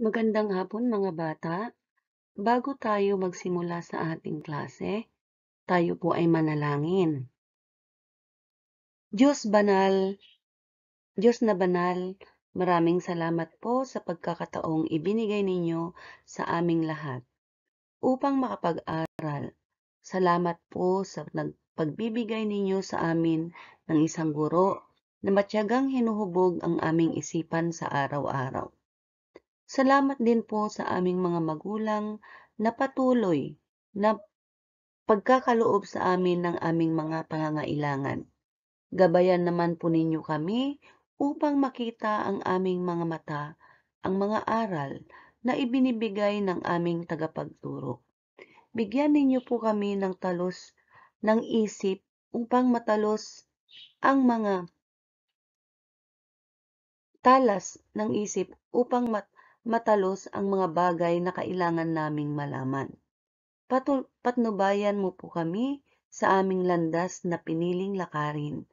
Magandang hapon mga bata. Bago tayo magsimula sa ating klase, tayo po ay manalangin. Diyos banal, Diyos na banal, maraming salamat po sa pagkakataong ibinigay ninyo sa aming lahat upang makapag-aral. Salamat po sa pagbibigay ninyo sa amin ng isang guro na matyagang hinuhubog ang aming isipan sa araw-araw. Salamat din po sa aming mga magulang na patuloy na pagkakaloob sa amin ng aming mga pangangailangan. Gabayan naman po ninyo kami upang makita ang aming mga mata, ang mga aral na ibinibigay ng aming tagapagturo. Bigyan ninyo po kami ng talos ng isip upang matalos ang mga talas ng isip upang mat matalos ang mga bagay na kailangan naming malaman. Patul- patnubayan mo po kami sa aming landas na piniling lakarin.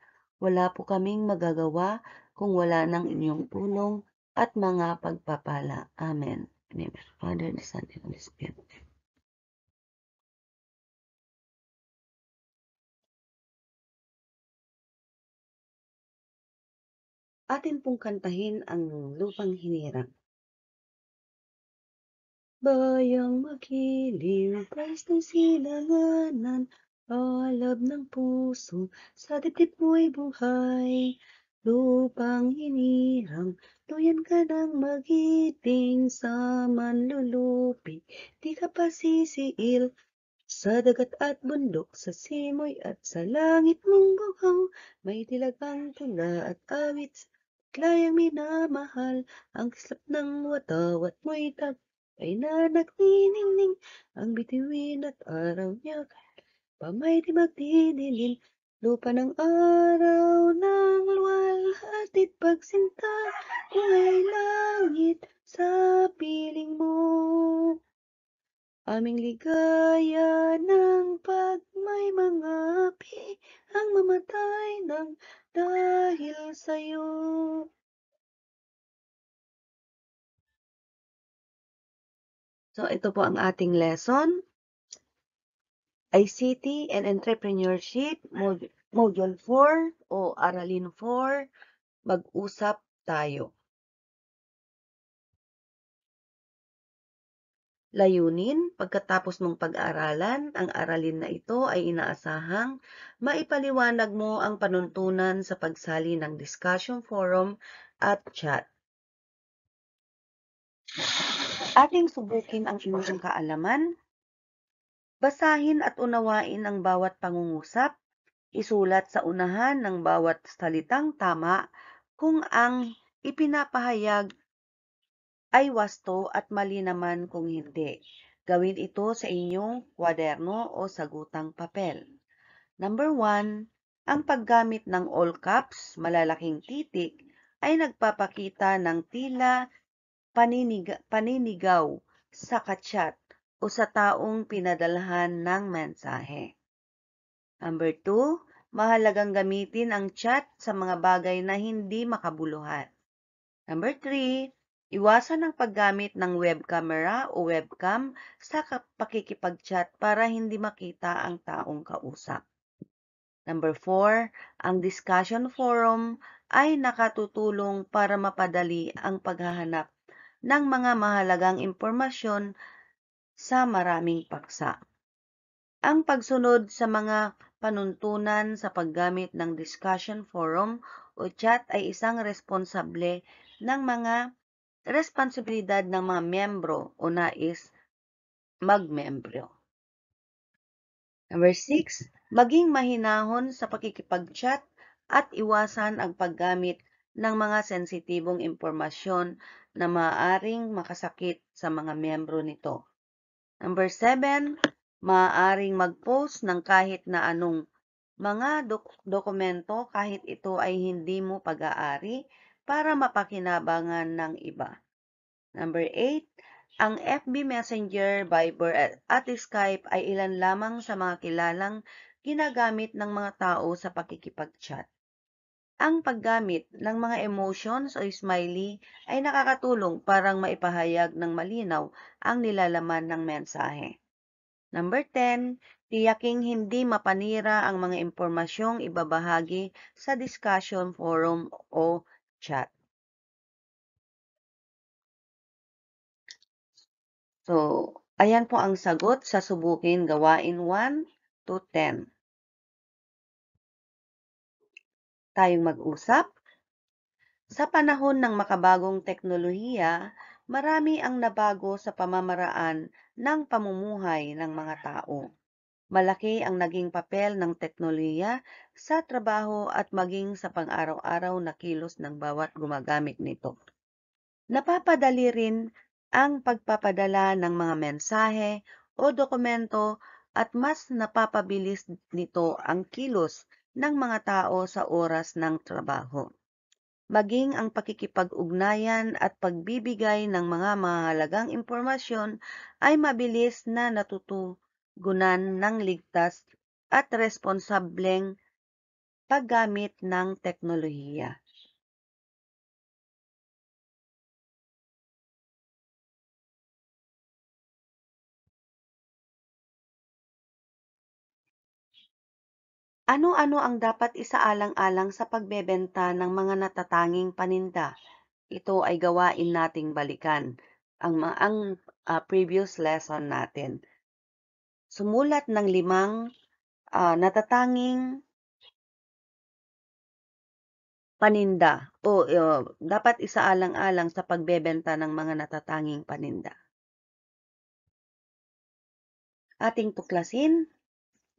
Wala po kaming magagawa kung wala ng inyong tulong at mga pagpapala. Amen. In the name of the Father, the Son, and the Spirit. Atin pong kantahin ang lupang hinirang bayang makiliw, guys ng silanganan, alab ng puso, sa dibdib mo'y buhay. Lupang hinirang, tuyan ka ng magiting sa manlulupi, di ka pa sisiil. Sa dagat at bundok, sa simoy at sa langit mong bukang, may tilagang ang tula at awit, layang minamahal, ang kislap ng watawat mo'y tag ay nanagniningning ang bitiwin at araw niya. Pamay di magdidilin, lupa ng araw ng luwalhatid pagsinta, kung ay langit sa piling mo. Aming ligaya ng pag may mga api ang mamatay ng dahil sa'yo. So, ito po ang ating lesson. ICT and Entrepreneurship, Module 4 o Aralin 4, mag-usap tayo. Layunin, pagkatapos mong pag-aralan, ang aralin na ito ay inaasahang maipaliwanag mo ang panuntunan sa pagsali ng discussion forum at chat. Ating subukin ang inyong kaalaman. Basahin at unawain ang bawat pangungusap. Isulat sa unahan ng bawat salitang tama kung ang ipinapahayag ay wasto at mali naman kung hindi. Gawin ito sa inyong kwaderno o sagutang papel. Number 1, ang paggamit ng all caps, malalaking titik, ay nagpapakita ng tila paninig paninigaw sa katsat o sa taong pinadalhan ng mensahe. Number 2, mahalagang gamitin ang chat sa mga bagay na hindi makabuluhan. Number 3, Iwasan ang paggamit ng web camera o webcam sa pakikipag-chat para hindi makita ang taong kausap. Number 4, ang discussion forum ay nakatutulong para mapadali ang paghahanap ng mga mahalagang impormasyon sa maraming paksa. Ang pagsunod sa mga panuntunan sa paggamit ng discussion forum o chat ay isang responsable ng mga responsibilidad ng mga miyembro o nais magmembro. Number 6, maging mahinahon sa pakikipag-chat at iwasan ang paggamit ng mga sensitibong impormasyon na maaring makasakit sa mga miyembro nito. Number 7, maaaring mag-post ng kahit na anong mga dok- dokumento kahit ito ay hindi mo pag-aari para mapakinabangan ng iba. Number 8, ang FB Messenger, Viber at Skype ay ilan lamang sa mga kilalang ginagamit ng mga tao sa pakikipag-chat. Ang paggamit ng mga emotions o smiley ay nakakatulong parang maipahayag ng malinaw ang nilalaman ng mensahe. Number 10, tiyaking hindi mapanira ang mga impormasyong ibabahagi sa discussion forum o chat. So, ayan po ang sagot sa subukin gawain 1 to 10. tayong mag-usap? Sa panahon ng makabagong teknolohiya, marami ang nabago sa pamamaraan ng pamumuhay ng mga tao. Malaki ang naging papel ng teknolohiya sa trabaho at maging sa pang-araw-araw na kilos ng bawat gumagamit nito. Napapadali rin ang pagpapadala ng mga mensahe o dokumento at mas napapabilis nito ang kilos ng mga tao sa oras ng trabaho. Maging ang pakikipag-ugnayan at pagbibigay ng mga mahalagang impormasyon ay mabilis na natutugunan ng ligtas at responsableng paggamit ng teknolohiya. Ano-ano ang dapat isaalang-alang sa pagbebenta ng mga natatanging paninda? Ito ay gawain nating balikan ang, ang uh, previous lesson natin. Sumulat ng limang uh, natatanging paninda o uh, dapat isaalang-alang sa pagbebenta ng mga natatanging paninda. Ating tuklasin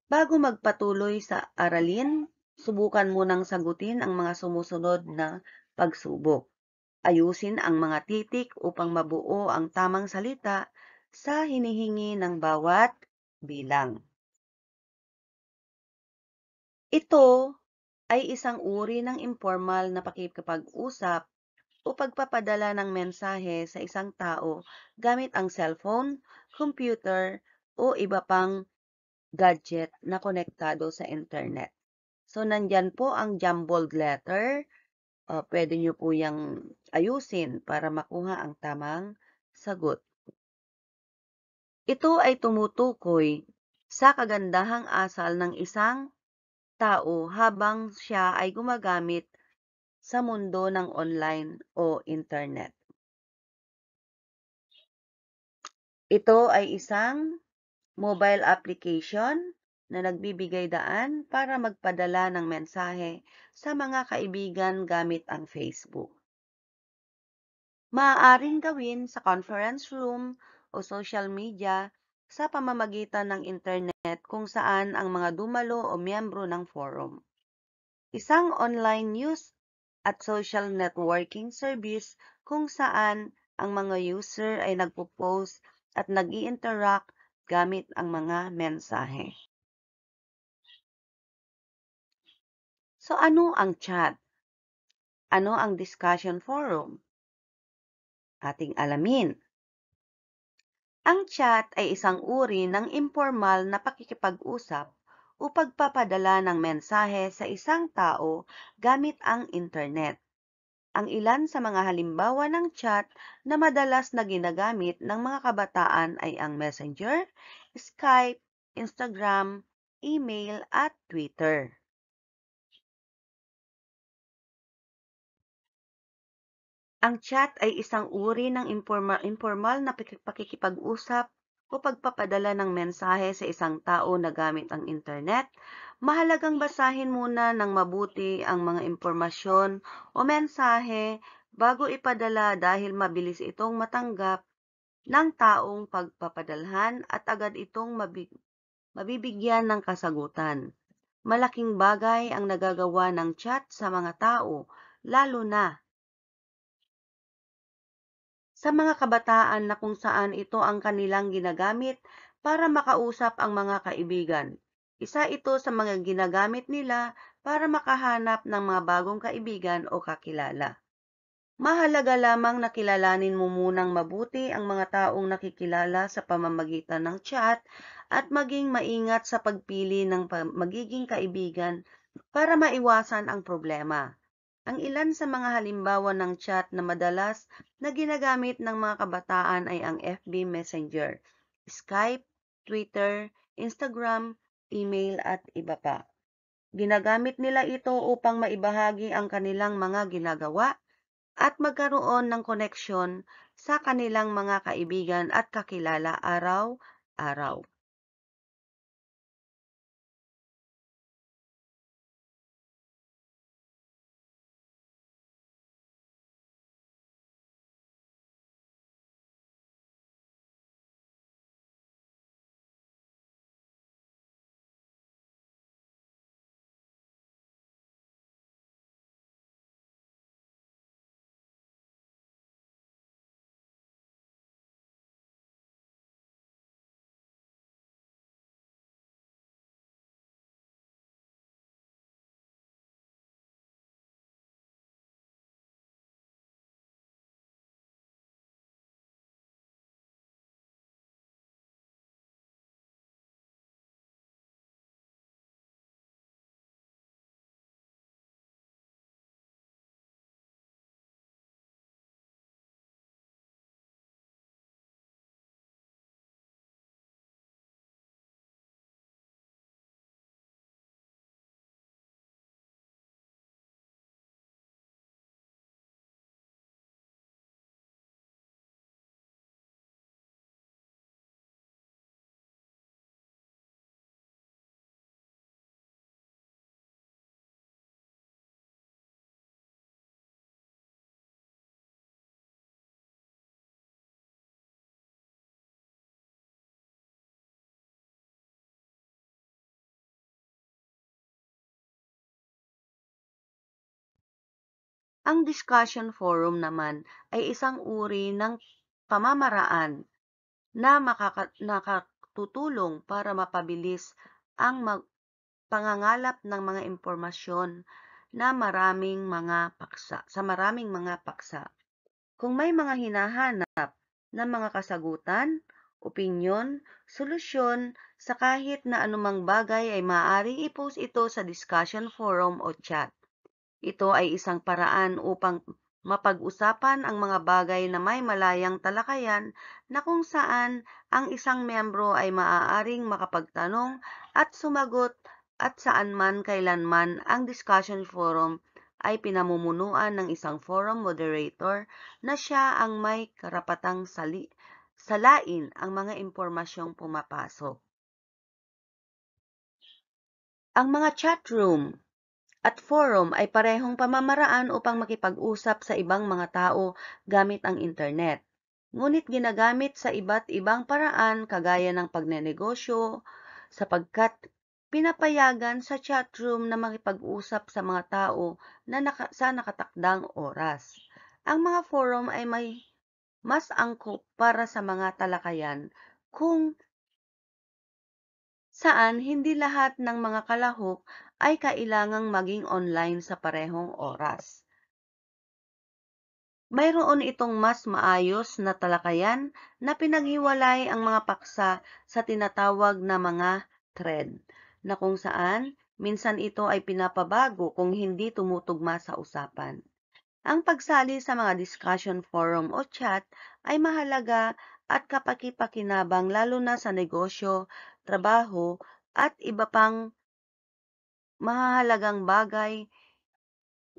Bago magpatuloy sa aralin, subukan munang sagutin ang mga sumusunod na pagsubok. Ayusin ang mga titik upang mabuo ang tamang salita sa hinihingi ng bawat bilang. Ito ay isang uri ng informal na pakikipag-usap o pagpapadala ng mensahe sa isang tao gamit ang cellphone, computer, o iba pang gadget na konektado sa internet. So, nandyan po ang jumbled letter. Uh, pwede nyo po yung ayusin para makuha ang tamang sagot. Ito ay tumutukoy sa kagandahang asal ng isang tao habang siya ay gumagamit sa mundo ng online o internet. Ito ay isang mobile application na nagbibigay daan para magpadala ng mensahe sa mga kaibigan gamit ang Facebook. Maaaring gawin sa conference room o social media sa pamamagitan ng internet kung saan ang mga dumalo o miyembro ng forum. Isang online news at social networking service kung saan ang mga user ay nagpo-post at nag interact gamit ang mga mensahe. So, ano ang chat? Ano ang discussion forum? Ating alamin. Ang chat ay isang uri ng informal na pakikipag-usap o pagpapadala ng mensahe sa isang tao gamit ang internet ang ilan sa mga halimbawa ng chat na madalas na ginagamit ng mga kabataan ay ang Messenger, Skype, Instagram, email at Twitter. Ang chat ay isang uri ng informa informal na pakikipag-usap o pagpapadala ng mensahe sa isang tao na gamit ang internet mahalagang basahin muna ng mabuti ang mga impormasyon o mensahe bago ipadala dahil mabilis itong matanggap ng taong pagpapadalhan at agad itong mabig mabibigyan ng kasagutan. Malaking bagay ang nagagawa ng chat sa mga tao, lalo na sa mga kabataan na kung saan ito ang kanilang ginagamit para makausap ang mga kaibigan. Isa ito sa mga ginagamit nila para makahanap ng mga bagong kaibigan o kakilala. Mahalaga lamang nakilalanin kilalanin mo munang mabuti ang mga taong nakikilala sa pamamagitan ng chat at maging maingat sa pagpili ng magiging kaibigan para maiwasan ang problema. Ang ilan sa mga halimbawa ng chat na madalas na ginagamit ng mga kabataan ay ang FB Messenger, Skype, Twitter, Instagram, email at iba pa. Ginagamit nila ito upang maibahagi ang kanilang mga ginagawa at magkaroon ng koneksyon sa kanilang mga kaibigan at kakilala araw-araw. Ang discussion forum naman ay isang uri ng pamamaraan na makaka- nakatutulong para mapabilis ang mag- pangangalap ng mga impormasyon na maraming mga paksa sa maraming mga paksa. Kung may mga hinahanap na mga kasagutan, opinyon, solusyon sa kahit na anumang bagay ay maaaring i-post ito sa discussion forum o chat. Ito ay isang paraan upang mapag-usapan ang mga bagay na may malayang talakayan na kung saan ang isang miyembro ay maaaring makapagtanong at sumagot at saan man kailanman ang discussion forum ay pinamumunuan ng isang forum moderator na siya ang may karapatang sali salain ang mga impormasyong pumapasok. Ang mga chat room at forum ay parehong pamamaraan upang makipag-usap sa ibang mga tao gamit ang internet. Ngunit ginagamit sa iba't ibang paraan kagaya ng pagnenegosyo sapagkat pinapayagan sa chatroom na makipag-usap sa mga tao na naka, sa nakatakdang oras. Ang mga forum ay may mas angkop para sa mga talakayan kung saan hindi lahat ng mga kalahok ay kailangang maging online sa parehong oras. Mayroon itong mas maayos na talakayan na pinaghiwalay ang mga paksa sa tinatawag na mga thread na kung saan minsan ito ay pinapabago kung hindi tumutugma sa usapan. Ang pagsali sa mga discussion forum o chat ay mahalaga at kapakipakinabang lalo na sa negosyo, trabaho at iba pang mahahalagang bagay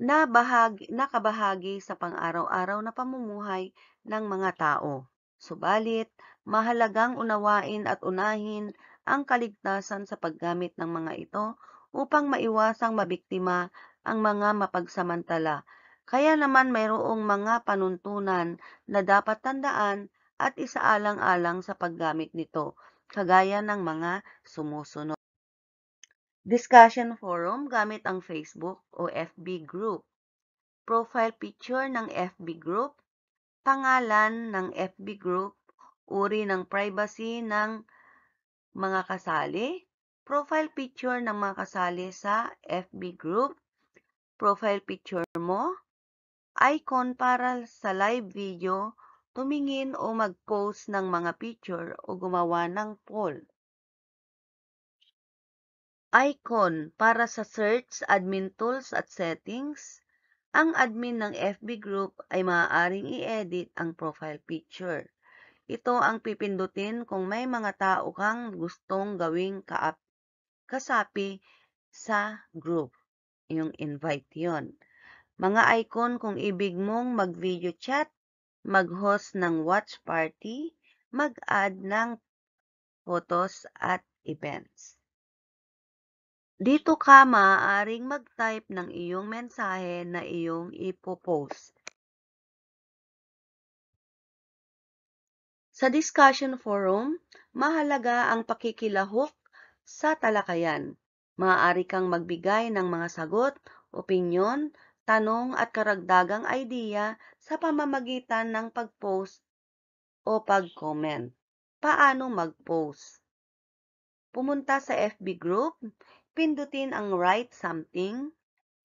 na bahag na kabahagi sa pang-araw-araw na pamumuhay ng mga tao. Subalit, mahalagang unawain at unahin ang kaligtasan sa paggamit ng mga ito upang maiwasang mabiktima ang mga mapagsamantala. Kaya naman mayroong mga panuntunan na dapat tandaan at isaalang-alang sa paggamit nito, kagaya ng mga sumusunod. Discussion forum gamit ang Facebook o FB group. Profile picture ng FB group, pangalan ng FB group, uri ng privacy ng mga kasali, profile picture ng mga kasali sa FB group, profile picture mo, icon para sa live video, tumingin o mag-post ng mga picture o gumawa ng poll icon para sa search, admin tools at settings, ang admin ng FB group ay maaaring i-edit ang profile picture. Ito ang pipindutin kung may mga tao kang gustong gawing ka kasapi sa group. Yung invite yon. Mga icon kung ibig mong mag-video chat, mag-host ng watch party, mag-add ng photos at events. Dito ka maaaring mag-type ng iyong mensahe na iyong ipopost. Sa discussion forum, mahalaga ang pakikilahok sa talakayan. Maaari kang magbigay ng mga sagot, opinyon, tanong at karagdagang idea sa pamamagitan ng pag-post o pag-comment. Paano mag-post? Pumunta sa FB group, pindutin ang write something,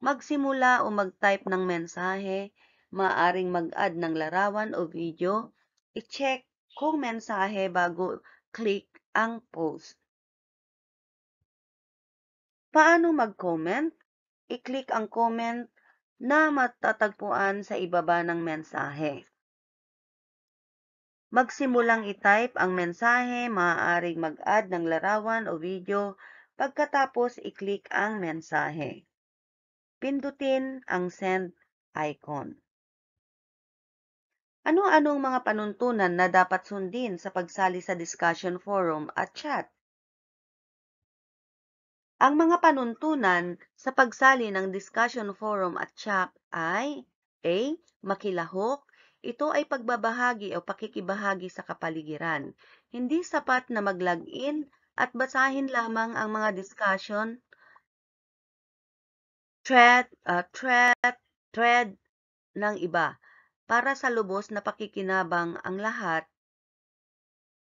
magsimula o mag-type ng mensahe, maaring mag-add ng larawan o video, i-check kung mensahe bago click ang post. Paano mag-comment? I-click ang comment na matatagpuan sa ibaba ng mensahe. Magsimulang i-type ang mensahe, maaaring mag-add ng larawan o video, Pagkatapos, i-click ang mensahe. Pindutin ang send icon. Ano-anong mga panuntunan na dapat sundin sa pagsali sa discussion forum at chat? Ang mga panuntunan sa pagsali ng discussion forum at chat ay A. Makilahok. Ito ay pagbabahagi o pakikibahagi sa kapaligiran. Hindi sapat na mag-login at basahin lamang ang mga discussion, thread, uh, thread, thread ng iba para sa lubos na pakikinabang ang lahat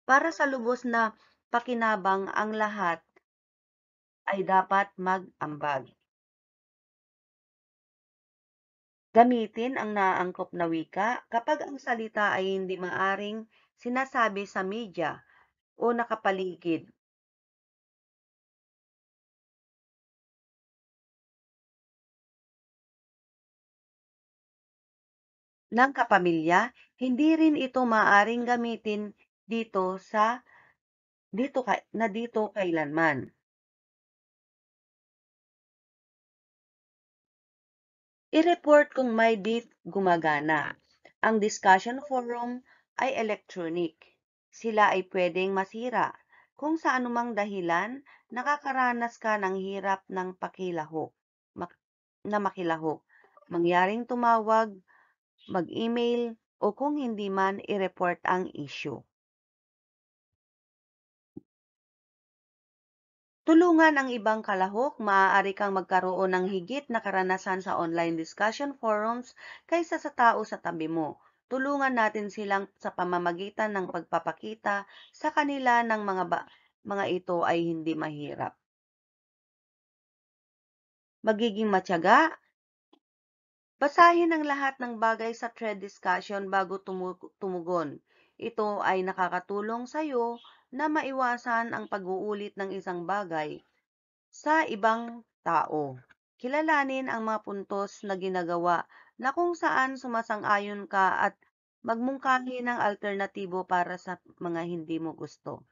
para sa lubos na pakinabang ang lahat ay dapat mag-ambag. Gamitin ang naaangkop na wika kapag ang salita ay hindi maaring sinasabi sa media o nakapaligid ng kapamilya, hindi rin ito maaring gamitin dito sa dito ka, na dito kailanman. I-report kung may date gumagana. Ang discussion forum ay electronic. Sila ay pwedeng masira kung sa anumang dahilan nakakaranas ka ng hirap ng pakilahok, mak na makilahok. Mangyaring tumawag mag-email o kung hindi man i-report ang issue. Tulungan ang ibang kalahok, maaari kang magkaroon ng higit na karanasan sa online discussion forums kaysa sa tao sa tabi mo. Tulungan natin silang sa pamamagitan ng pagpapakita sa kanila ng mga ba mga ito ay hindi mahirap. Magiging matyaga Basahin ang lahat ng bagay sa thread discussion bago tumugon. Ito ay nakakatulong sa iyo na maiwasan ang pag-uulit ng isang bagay sa ibang tao. Kilalanin ang mga puntos na ginagawa na kung saan sumasang-ayon ka at magmungkahi ng alternatibo para sa mga hindi mo gusto.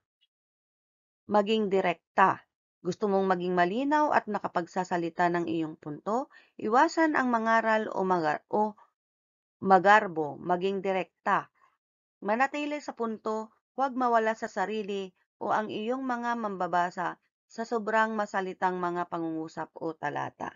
Maging direkta. Gusto mong maging malinaw at makapagsasalita ng iyong punto, iwasan ang mangaral o, magar o magarbo, maging direkta. Manatili sa punto, huwag mawala sa sarili o ang iyong mga mambabasa sa sobrang masalitang mga pangungusap o talata.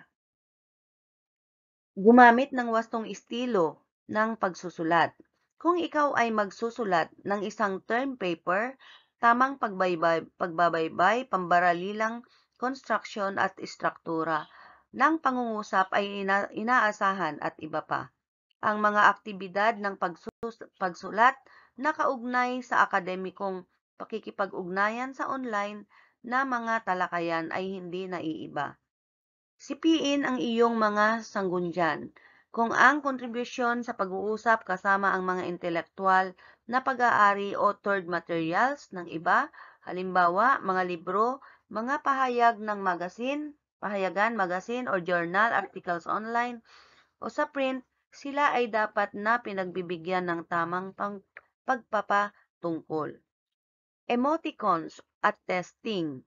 Gumamit ng wastong estilo ng pagsusulat. Kung ikaw ay magsusulat ng isang term paper, tamang pagbaybay, pagbabaybay, pambaralilang construction at istruktura ng pangungusap ay ina, inaasahan at iba pa. Ang mga aktibidad ng pagsus, pagsulat na kaugnay sa akademikong pakikipag-ugnayan sa online na mga talakayan ay hindi naiiba. Sipiin ang iyong mga sanggundyan. Kung ang kontribusyon sa pag-uusap kasama ang mga intelektual na pag-aari o third materials ng iba, halimbawa mga libro, mga pahayag ng magasin, pahayagan, magasin, or journal, articles online, o sa print, sila ay dapat na pinagbibigyan ng tamang pang pagpapatungkol. Emoticons at testing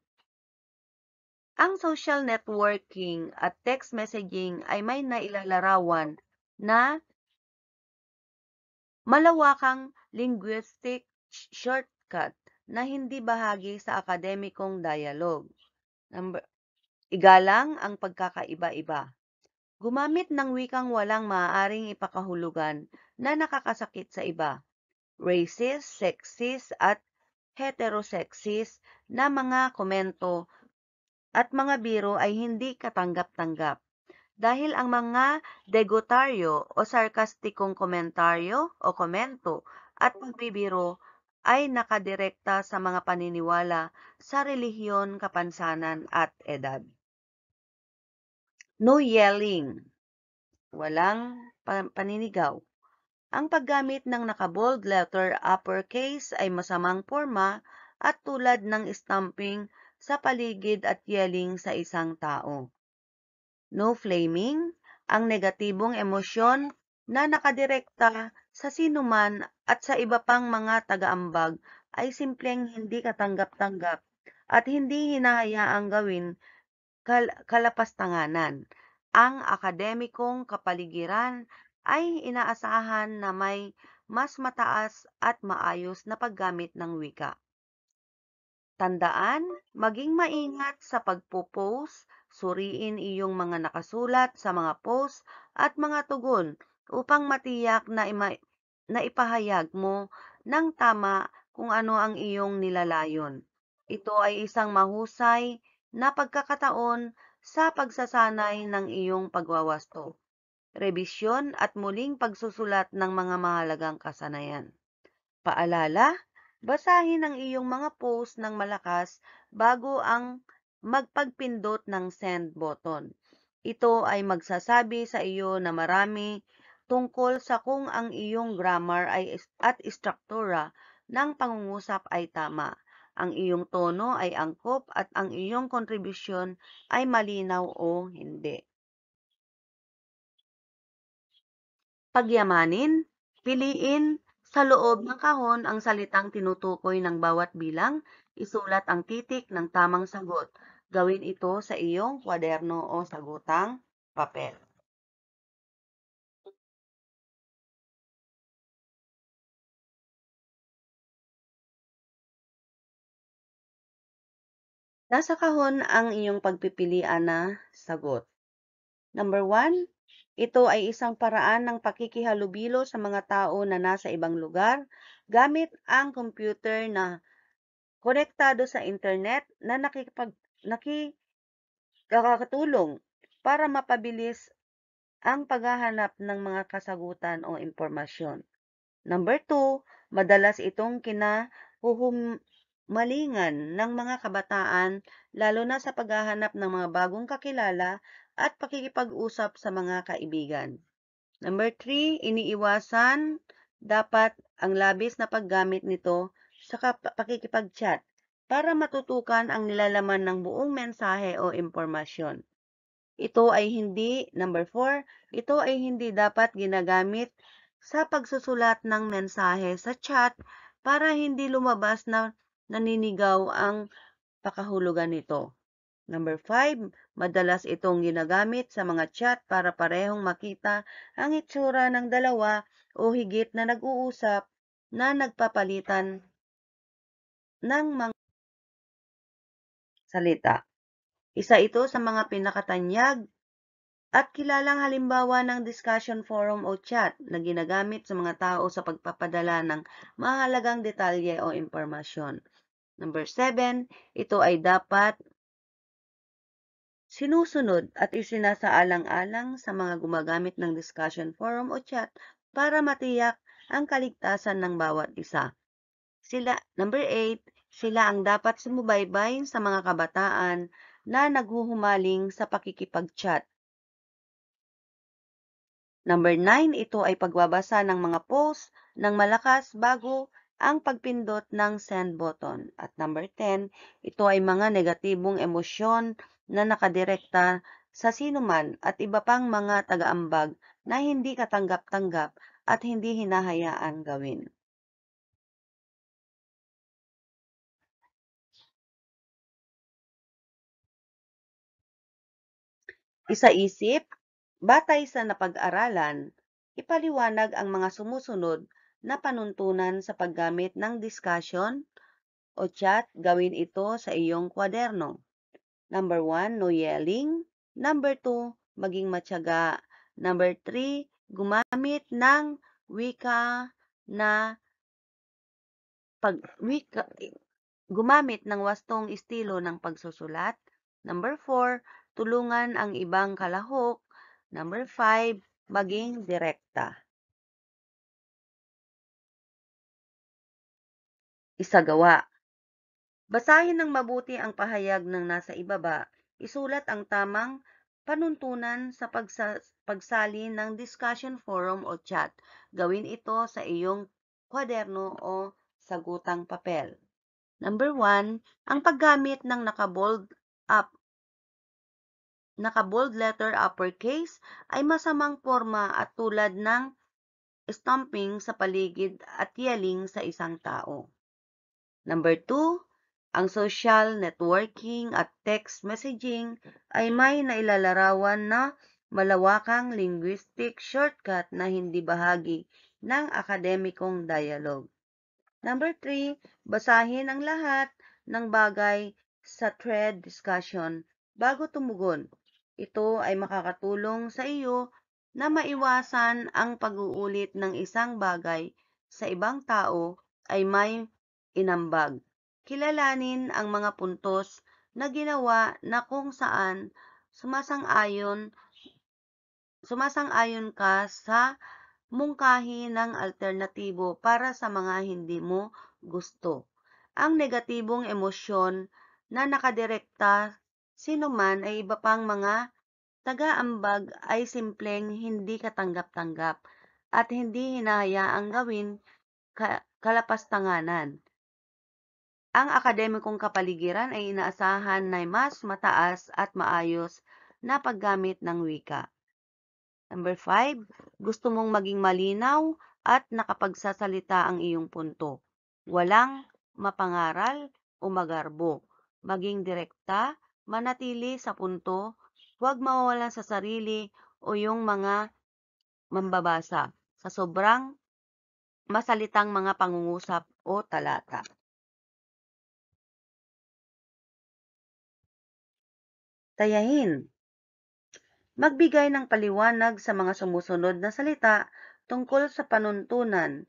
Ang social networking at text messaging ay may nailalarawan na Malawakang linguistic shortcut na hindi bahagi sa akademikong dialogue. Number, igalang ang pagkakaiba-iba. Gumamit ng wikang walang maaaring ipakahulugan na nakakasakit sa iba. Racist, sexist at heterosexist na mga komento at mga biro ay hindi katanggap-tanggap dahil ang mga degotaryo o sarkastikong komentaryo o komento at pagbibiro ay nakadirekta sa mga paniniwala sa relihiyon, kapansanan at edad. No yelling. Walang paninigaw. Ang paggamit ng naka-bold letter uppercase ay masamang forma at tulad ng stamping sa paligid at yelling sa isang tao. No flaming ang negatibong emosyon na nakadirekta sa sinuman at sa iba pang mga tagaambag ay simpleng hindi katanggap-tanggap at hindi hinahayaang gawin kal kalapastanganan. Ang akademikong kapaligiran ay inaasahan na may mas mataas at maayos na paggamit ng wika. Tandaan, maging maingat sa pagpo-post Suriin iyong mga nakasulat sa mga post at mga tugon upang matiyak na, ima- na ipahayag mo ng tama kung ano ang iyong nilalayon. Ito ay isang mahusay na pagkakataon sa pagsasanay ng iyong pagwawasto, revisyon at muling pagsusulat ng mga mahalagang kasanayan. Paalala, basahin ang iyong mga post ng malakas bago ang magpagpindot ng send button. Ito ay magsasabi sa iyo na marami tungkol sa kung ang iyong grammar ay at istruktura ng pangungusap ay tama. Ang iyong tono ay angkop at ang iyong kontribusyon ay malinaw o hindi. Pagyamanin, piliin sa loob ng kahon ang salitang tinutukoy ng bawat bilang isulat ang titik ng tamang sagot. Gawin ito sa iyong kwaderno o sagutang papel. Nasa kahon ang inyong pagpipilian na sagot. Number 1, ito ay isang paraan ng pakikihalubilo sa mga tao na nasa ibang lugar gamit ang computer na konektado sa internet na nakikipag, nakikakatulong para mapabilis ang paghahanap ng mga kasagutan o impormasyon. Number 2, madalas itong kinahuhumalingan ng mga kabataan lalo na sa paghahanap ng mga bagong kakilala at pakikipag-usap sa mga kaibigan. Number 3, iniiwasan dapat ang labis na paggamit nito sa pakikipag-chat para matutukan ang nilalaman ng buong mensahe o impormasyon. Ito ay hindi, number 4, ito ay hindi dapat ginagamit sa pagsusulat ng mensahe sa chat para hindi lumabas na naninigaw ang pakahulugan nito. Number 5, madalas itong ginagamit sa mga chat para parehong makita ang itsura ng dalawa o higit na nag-uusap na nagpapalitan ng mga salita. Isa ito sa mga pinakatanyag at kilalang halimbawa ng discussion forum o chat na ginagamit sa mga tao sa pagpapadala ng mahalagang detalye o impormasyon. Number 7, ito ay dapat sinusunod at isinasaalang-alang sa mga gumagamit ng discussion forum o chat para matiyak ang kaligtasan ng bawat isa. Sila, number 8, sila ang dapat sumubaybay sa mga kabataan na naghuhumaling sa pakikipag-chat. Number 9, ito ay pagbabasa ng mga post ng malakas bago ang pagpindot ng send button. At number 10, ito ay mga negatibong emosyon na nakadirekta sa sinuman at iba pang mga tagaambag na hindi katanggap-tanggap at hindi hinahayaan gawin. Isaisip, batay sa napag-aralan, ipaliwanag ang mga sumusunod na panuntunan sa paggamit ng discussion o chat, gawin ito sa iyong kwaderno. Number 1, no yelling. Number 2, maging matyaga. Number 3, gumamit ng wika na pag wika, gumamit ng wastong estilo ng pagsusulat. Number 4, Tulungan ang ibang kalahok. Number 5, maging direkta. Isagawa. Basahin ng mabuti ang pahayag ng nasa ibaba. Isulat ang tamang panuntunan sa pagsa pagsali ng discussion forum o chat. Gawin ito sa iyong kwaderno o sagutang papel. Number 1, ang paggamit ng naka-bold up naka-bold letter uppercase ay masamang forma at tulad ng stomping sa paligid at yelling sa isang tao. Number 2, ang social networking at text messaging ay may nailalarawan na malawakang linguistic shortcut na hindi bahagi ng akademikong dialogue. Number 3, basahin ang lahat ng bagay sa thread discussion bago tumugon ito ay makakatulong sa iyo na maiwasan ang pag-uulit ng isang bagay sa ibang tao ay may inambag. Kilalanin ang mga puntos na ginawa na kung saan sumasang-ayon sumasang-ayon ka sa mungkahi ng alternatibo para sa mga hindi mo gusto. Ang negatibong emosyon na nakadirekta sino man ay iba pang mga tagaambag ay simpleng hindi katanggap-tanggap at hindi hinahayaang gawin kalapastanganan. Ang akademikong kapaligiran ay inaasahan na mas mataas at maayos na paggamit ng wika. Number 5, gusto mong maging malinaw at nakapagsasalita ang iyong punto. Walang mapangaral o magarbo. Maging direkta manatili sa punto, huwag mawawalan sa sarili o yung mga mambabasa sa sobrang masalitang mga pangungusap o talata. Tayahin. Magbigay ng paliwanag sa mga sumusunod na salita tungkol sa panuntunan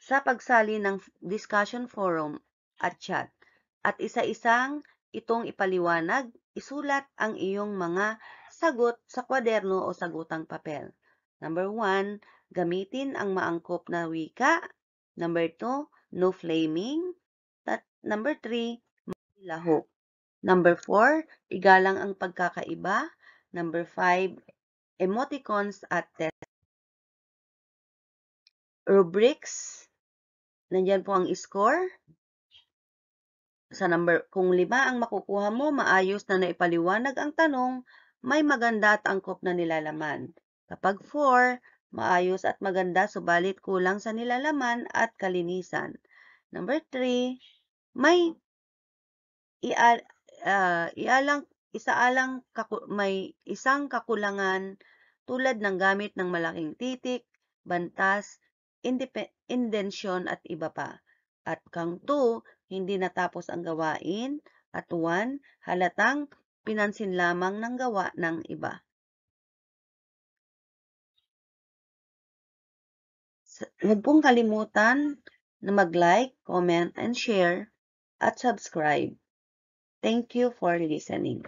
sa pagsali ng discussion forum at chat at isa-isang itong ipaliwanag, isulat ang iyong mga sagot sa kwaderno o sagutang papel. Number 1, gamitin ang maangkop na wika. Number 2, no flaming. At number 3, lahok. Number 4, igalang ang pagkakaiba. Number 5, emoticons at test. Rubrics, nandyan po ang score. Sa number, kung lima ang makukuha mo, maayos na naipaliwanag ang tanong, may maganda at angkop na nilalaman. Kapag 4, maayos at maganda subalit kulang sa nilalaman at kalinisan. Number 3, may ia, uh, ah, ialang isaalang kaku, may isang kakulangan tulad ng gamit ng malaking titik, bantas, indensyon at iba pa. At kang 2, hindi natapos ang gawain, at 1. Halatang pinansin lamang ng gawa ng iba. Huwag pong kalimutan na mag-like, comment, and share at subscribe. Thank you for listening.